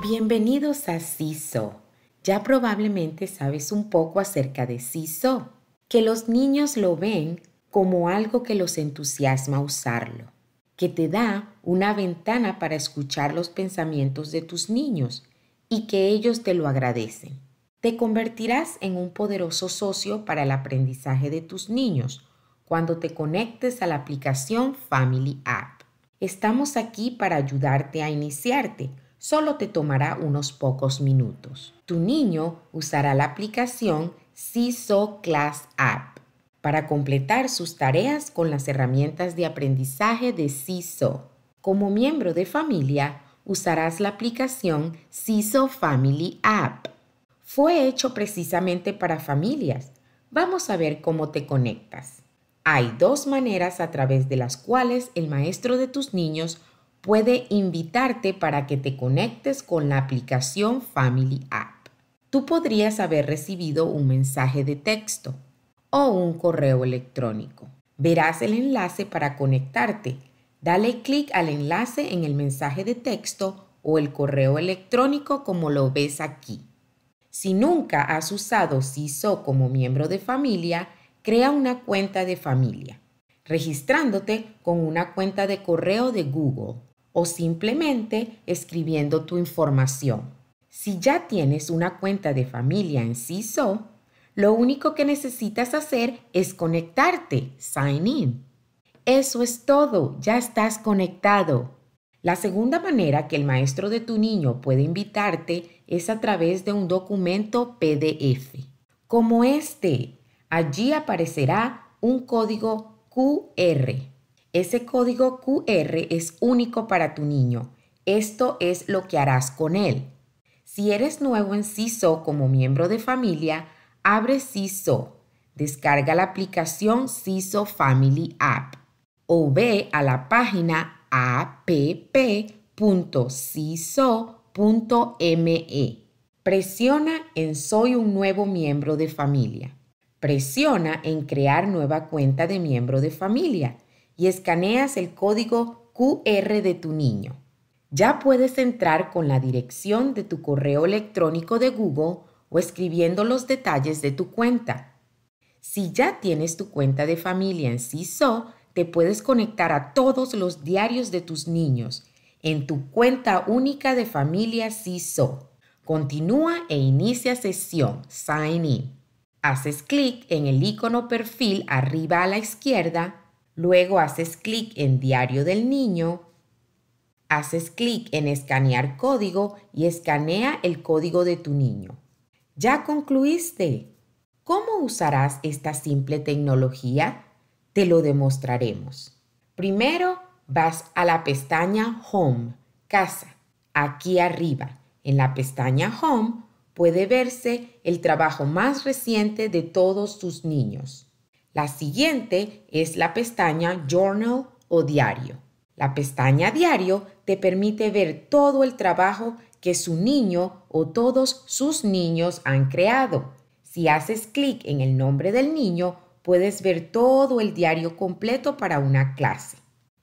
Bienvenidos a CISO. Ya probablemente sabes un poco acerca de CISO, que los niños lo ven como algo que los entusiasma usarlo, que te da una ventana para escuchar los pensamientos de tus niños y que ellos te lo agradecen. Te convertirás en un poderoso socio para el aprendizaje de tus niños cuando te conectes a la aplicación Family App. Estamos aquí para ayudarte a iniciarte solo te tomará unos pocos minutos. Tu niño usará la aplicación CISO Class App para completar sus tareas con las herramientas de aprendizaje de CISO. Como miembro de familia, usarás la aplicación CISO Family App. Fue hecho precisamente para familias. Vamos a ver cómo te conectas. Hay dos maneras a través de las cuales el maestro de tus niños puede invitarte para que te conectes con la aplicación Family App. Tú podrías haber recibido un mensaje de texto o un correo electrónico. Verás el enlace para conectarte. Dale clic al enlace en el mensaje de texto o el correo electrónico como lo ves aquí. Si nunca has usado CISO como miembro de familia, crea una cuenta de familia, registrándote con una cuenta de correo de Google o simplemente escribiendo tu información. Si ya tienes una cuenta de familia en CISO, lo único que necesitas hacer es conectarte, sign in. Eso es todo, ya estás conectado. La segunda manera que el maestro de tu niño puede invitarte es a través de un documento PDF, como este. Allí aparecerá un código QR ese código QR es único para tu niño. Esto es lo que harás con él. Si eres nuevo en CISO como miembro de familia, abre CISO. Descarga la aplicación CISO Family App o ve a la página app.ciso.me. Presiona en Soy un nuevo miembro de familia. Presiona en Crear nueva cuenta de miembro de familia y escaneas el código QR de tu niño. Ya puedes entrar con la dirección de tu correo electrónico de Google o escribiendo los detalles de tu cuenta. Si ya tienes tu cuenta de familia en CISO, te puedes conectar a todos los diarios de tus niños en tu cuenta única de familia CISO. Continúa e inicia sesión Sign In. Haces clic en el icono perfil arriba a la izquierda Luego haces clic en Diario del Niño, haces clic en Escanear código y escanea el código de tu niño. Ya concluiste. ¿Cómo usarás esta simple tecnología? Te lo demostraremos. Primero, vas a la pestaña Home, Casa. Aquí arriba, en la pestaña Home, puede verse el trabajo más reciente de todos tus niños. La siguiente es la pestaña Journal o Diario. La pestaña Diario te permite ver todo el trabajo que su niño o todos sus niños han creado. Si haces clic en el nombre del niño, puedes ver todo el diario completo para una clase.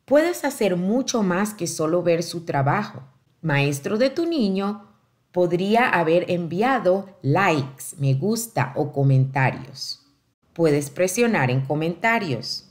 Puedes hacer mucho más que solo ver su trabajo. Maestro de tu niño podría haber enviado likes, me gusta o comentarios puedes presionar en comentarios,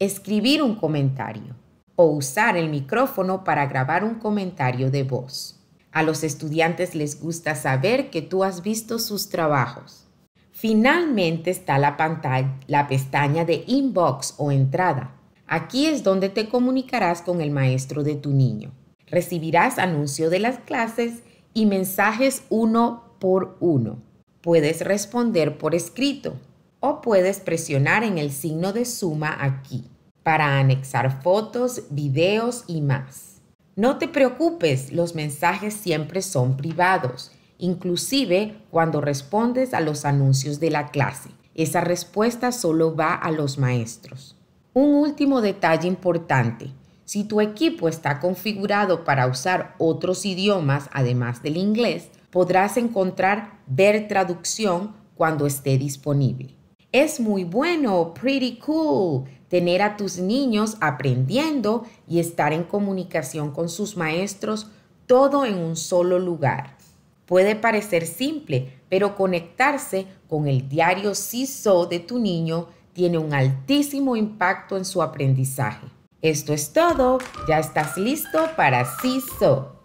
escribir un comentario o usar el micrófono para grabar un comentario de voz. A los estudiantes les gusta saber que tú has visto sus trabajos. Finalmente está la, pantalla, la pestaña de inbox o entrada. Aquí es donde te comunicarás con el maestro de tu niño. Recibirás anuncio de las clases y mensajes uno por uno. Puedes responder por escrito o puedes presionar en el signo de suma aquí para anexar fotos, videos y más. No te preocupes, los mensajes siempre son privados, inclusive cuando respondes a los anuncios de la clase. Esa respuesta solo va a los maestros. Un último detalle importante. Si tu equipo está configurado para usar otros idiomas además del inglés, podrás encontrar Ver Traducción cuando esté disponible. Es muy bueno, pretty cool, tener a tus niños aprendiendo y estar en comunicación con sus maestros todo en un solo lugar. Puede parecer simple, pero conectarse con el diario CISO de tu niño tiene un altísimo impacto en su aprendizaje. Esto es todo, ya estás listo para CISO.